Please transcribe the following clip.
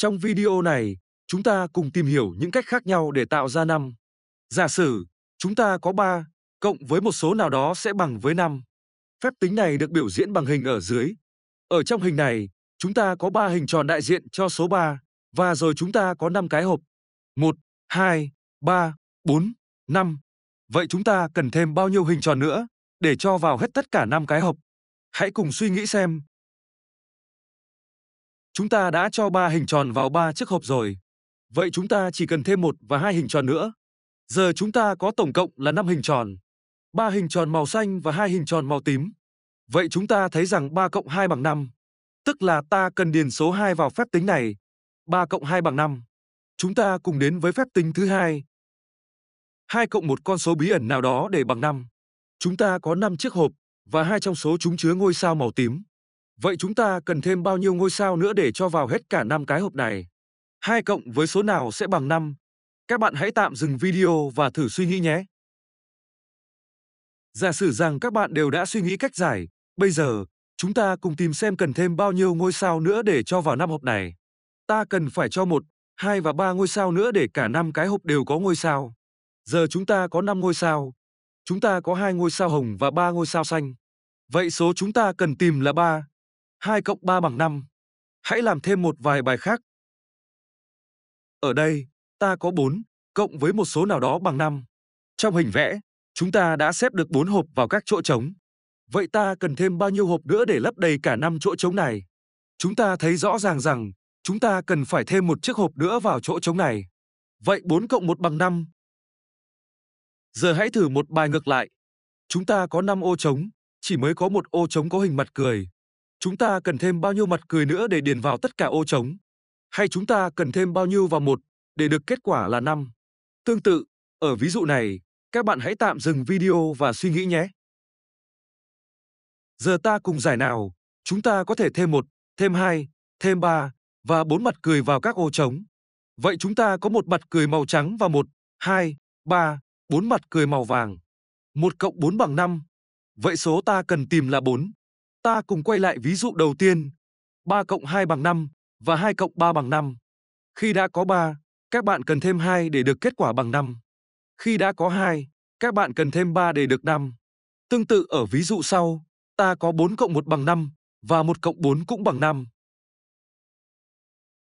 Trong video này, chúng ta cùng tìm hiểu những cách khác nhau để tạo ra 5. Giả sử, chúng ta có 3, cộng với một số nào đó sẽ bằng với 5. Phép tính này được biểu diễn bằng hình ở dưới. Ở trong hình này, chúng ta có 3 hình tròn đại diện cho số 3, và rồi chúng ta có 5 cái hộp. 1, 2, 3, 4, 5. Vậy chúng ta cần thêm bao nhiêu hình tròn nữa để cho vào hết tất cả 5 cái hộp? Hãy cùng suy nghĩ xem Chúng ta đã cho ba hình tròn vào ba chiếc hộp rồi. Vậy chúng ta chỉ cần thêm một và hai hình tròn nữa. Giờ chúng ta có tổng cộng là 5 hình tròn. ba hình tròn màu xanh và hai hình tròn màu tím. Vậy chúng ta thấy rằng 3 cộng 2 bằng 5. Tức là ta cần điền số 2 vào phép tính này. 3 cộng 2 bằng 5. Chúng ta cùng đến với phép tính thứ hai. 2 cộng một con số bí ẩn nào đó để bằng 5. Chúng ta có 5 chiếc hộp và hai trong số chúng chứa ngôi sao màu tím. Vậy chúng ta cần thêm bao nhiêu ngôi sao nữa để cho vào hết cả năm cái hộp này? 2 cộng với số nào sẽ bằng 5? Các bạn hãy tạm dừng video và thử suy nghĩ nhé. Giả sử rằng các bạn đều đã suy nghĩ cách giải, bây giờ chúng ta cùng tìm xem cần thêm bao nhiêu ngôi sao nữa để cho vào năm hộp này. Ta cần phải cho một, hai và ba ngôi sao nữa để cả năm cái hộp đều có ngôi sao. Giờ chúng ta có 5 ngôi sao. Chúng ta có hai ngôi sao hồng và ba ngôi sao xanh. Vậy số chúng ta cần tìm là 3. 2 cộng 3 bằng 5. Hãy làm thêm một vài bài khác. Ở đây, ta có 4 cộng với một số nào đó bằng 5. Trong hình vẽ, chúng ta đã xếp được 4 hộp vào các chỗ trống. Vậy ta cần thêm bao nhiêu hộp nữa để lấp đầy cả 5 chỗ trống này? Chúng ta thấy rõ ràng rằng chúng ta cần phải thêm một chiếc hộp nữa vào chỗ trống này. Vậy 4 cộng 1 bằng 5. Giờ hãy thử một bài ngược lại. Chúng ta có 5 ô trống, chỉ mới có một ô trống có hình mặt cười. Chúng ta cần thêm bao nhiêu mặt cười nữa để điền vào tất cả ô trống? Hay chúng ta cần thêm bao nhiêu vào một để được kết quả là 5? Tương tự, ở ví dụ này, các bạn hãy tạm dừng video và suy nghĩ nhé. Giờ ta cùng giải nào, chúng ta có thể thêm một, thêm hai, thêm ba và bốn mặt cười vào các ô trống. Vậy chúng ta có một mặt cười màu trắng và một, hai, ba, bốn mặt cười màu vàng. một cộng bốn bằng năm. Vậy số ta cần tìm là bốn. Ta cùng quay lại ví dụ đầu tiên, 3 cộng 2 bằng 5 và 2 cộng 3 bằng 5. Khi đã có 3, các bạn cần thêm 2 để được kết quả bằng 5. Khi đã có 2, các bạn cần thêm 3 để được 5. Tương tự ở ví dụ sau, ta có 4 cộng 1 bằng 5 và 1 cộng 4 cũng bằng 5.